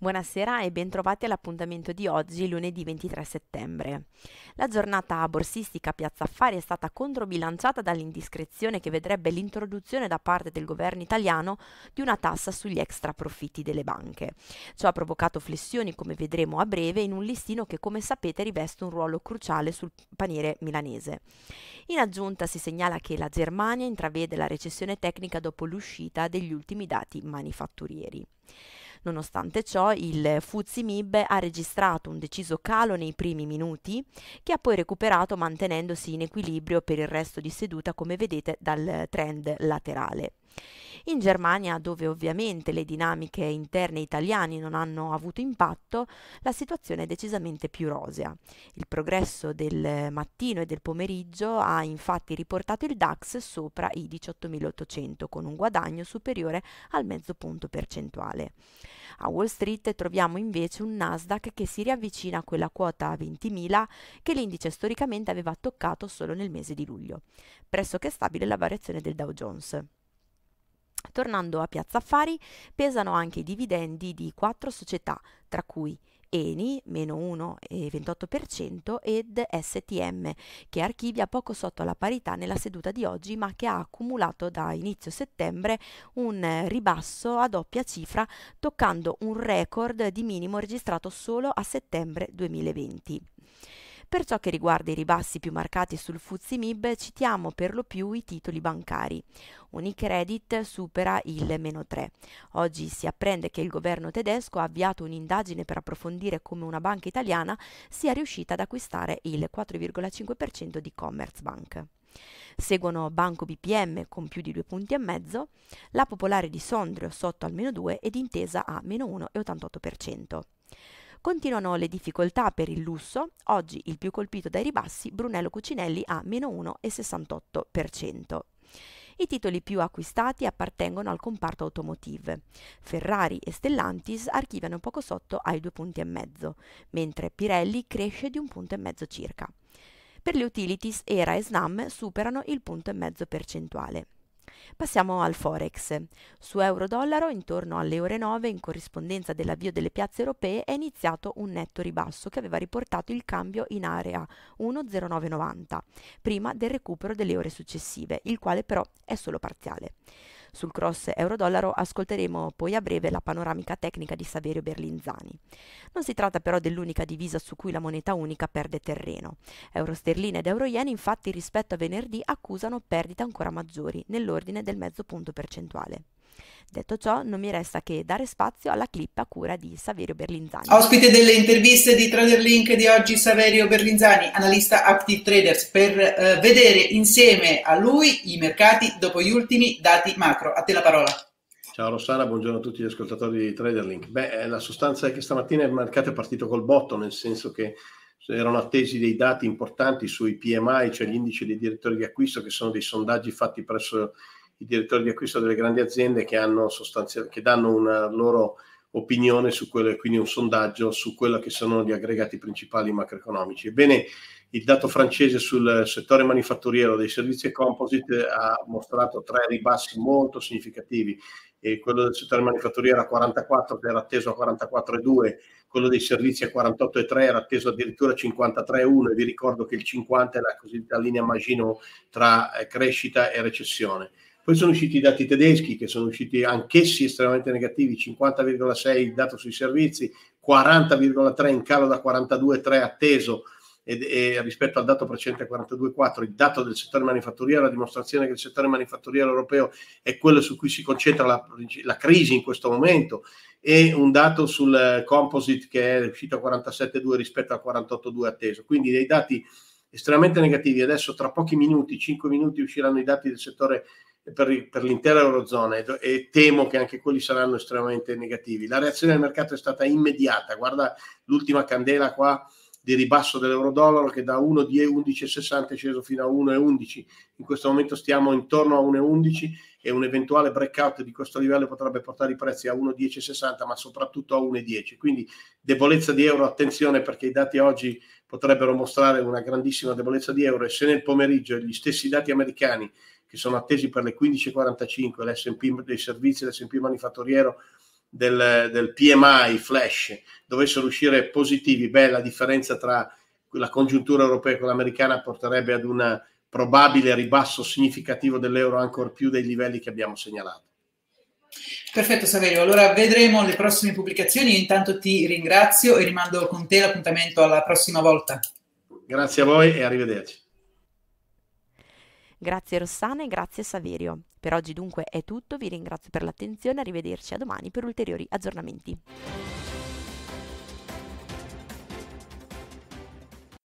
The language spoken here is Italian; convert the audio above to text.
Buonasera e bentrovati all'appuntamento di oggi, lunedì 23 settembre. La giornata borsistica Piazza Affari è stata controbilanciata dall'indiscrezione che vedrebbe l'introduzione da parte del governo italiano di una tassa sugli extra profitti delle banche. Ciò ha provocato flessioni, come vedremo a breve, in un listino che, come sapete, riveste un ruolo cruciale sul paniere milanese. In aggiunta si segnala che la Germania intravede la recessione tecnica dopo l'uscita degli ultimi dati manifatturieri. Nonostante ciò, il Fuzzi Mib ha registrato un deciso calo nei primi minuti, che ha poi recuperato mantenendosi in equilibrio per il resto di seduta, come vedete dal trend laterale. In Germania, dove ovviamente le dinamiche interne italiane non hanno avuto impatto, la situazione è decisamente più rosea. Il progresso del mattino e del pomeriggio ha infatti riportato il DAX sopra i 18.800 con un guadagno superiore al mezzo punto percentuale. A Wall Street troviamo invece un Nasdaq che si riavvicina a quella quota 20.000 che l'indice storicamente aveva toccato solo nel mese di luglio, pressoché stabile la variazione del Dow Jones. Tornando a Piazza Affari, pesano anche i dividendi di quattro società, tra cui Eni, meno 1,28%, ed STM, che archivia poco sotto la parità nella seduta di oggi, ma che ha accumulato da inizio settembre un ribasso a doppia cifra, toccando un record di minimo registrato solo a settembre 2020. Per ciò che riguarda i ribassi più marcati sul Fuzzi MIB, citiamo per lo più i titoli bancari. Unicredit supera il meno 3. Oggi si apprende che il governo tedesco ha avviato un'indagine per approfondire come una banca italiana sia riuscita ad acquistare il 4,5% di Commerzbank. Seguono Banco BPM con più di 2 punti e mezzo, la Popolare di Sondrio sotto al meno 2 ed Intesa a meno 1,88%. Continuano le difficoltà per il lusso, oggi il più colpito dai ribassi, Brunello Cucinelli ha meno 1,68%. I titoli più acquistati appartengono al comparto automotive. Ferrari e Stellantis archiviano poco sotto ai due punti e mezzo, mentre Pirelli cresce di un punto e mezzo circa. Per le utilities ERA e SNAM superano il punto e mezzo percentuale. Passiamo al Forex. Su euro-dollaro intorno alle ore 9 in corrispondenza dell'avvio delle piazze europee è iniziato un netto ribasso che aveva riportato il cambio in area 1,0990 prima del recupero delle ore successive, il quale però è solo parziale. Sul cross euro-dollaro ascolteremo poi a breve la panoramica tecnica di Saverio Berlinzani. Non si tratta però dell'unica divisa su cui la moneta unica perde terreno. Euro-sterline ed euro-yen infatti rispetto a venerdì accusano perdite ancora maggiori, nell'ordine del mezzo punto percentuale. Detto ciò, non mi resta che dare spazio alla clip a cura di Saverio Berlinzani. Ospite delle interviste di TraderLink di oggi Saverio Berlinzani, analista Active Traders, per eh, vedere insieme a lui i mercati dopo gli ultimi dati macro. A te la parola. Ciao Rossana, buongiorno a tutti gli ascoltatori di TraderLink. Beh, eh, la sostanza è che stamattina il mercato è partito col botto, nel senso che erano attesi dei dati importanti sui PMI, cioè gli indici dei direttori di acquisto, che sono dei sondaggi fatti presso i direttori di acquisto delle grandi aziende che, sostanzial- che danno una loro opinione su quello, quindi un sondaggio su quello che sono gli aggregati principali macroeconomici. Ebbene, il dato francese sul settore manifatturiero dei servizi e composite ha mostrato tre ribassi molto significativi. E quello del settore manifatturiero a 44 che era atteso a 44,2, quello dei servizi a 48,3 era atteso addirittura a 53,1 e vi ricordo che il 50 è la cosiddetta linea Maginot tra eh, crescita e recessione. Poi sono usciti i dati tedeschi che sono usciti anch'essi estremamente negativi, 50,6 il dato sui servizi, 40,3 in calo da 42,3 atteso ed, e rispetto al dato precedente 42,4. Il dato del settore manifatturiero, la dimostrazione che il settore manifatturiero europeo è quello su cui si concentra la, la crisi in questo momento e un dato sul composite che è uscito a 47,2 rispetto a 48,2 atteso. Quindi dei dati estremamente negativi. Adesso tra pochi minuti, 5 minuti, usciranno i dati del settore per, per l'intera Eurozona e, e, temo che anche quelli saranno estremamente negativi. La reazione del mercato è stata immediata, guarda l'ultima candela qua di ribasso dell'euro-dollaro che da 1,1160 è sceso fino a 1,11. In questo momento stiamo intorno a 1,11 e un eventuale breakout di questo livello potrebbe portare i prezzi a 1,1060 ma soprattutto a 1,10 quindi debolezza di euro attenzione perché i dati oggi potrebbero mostrare una grandissima debolezza di euro e se nel pomeriggio gli stessi dati americani che sono attesi per le 15.45 l'S&P dei servizi, l'S&P manifatturiero del, del, PMI flash dovessero uscire positivi, beh, la differenza tra la congiuntura europea e quella americana porterebbe ad una probabile ribasso significativo dell'euro ancora più dei livelli che abbiamo segnalato. Perfetto Saverio, allora vedremo le prossime pubblicazioni, intanto ti ringrazio e rimando con te l'appuntamento alla prossima volta. Grazie a voi e arrivederci. Grazie Rossana e grazie Saverio. Per oggi dunque è tutto, vi ringrazio per l'attenzione, arrivederci a domani per ulteriori aggiornamenti.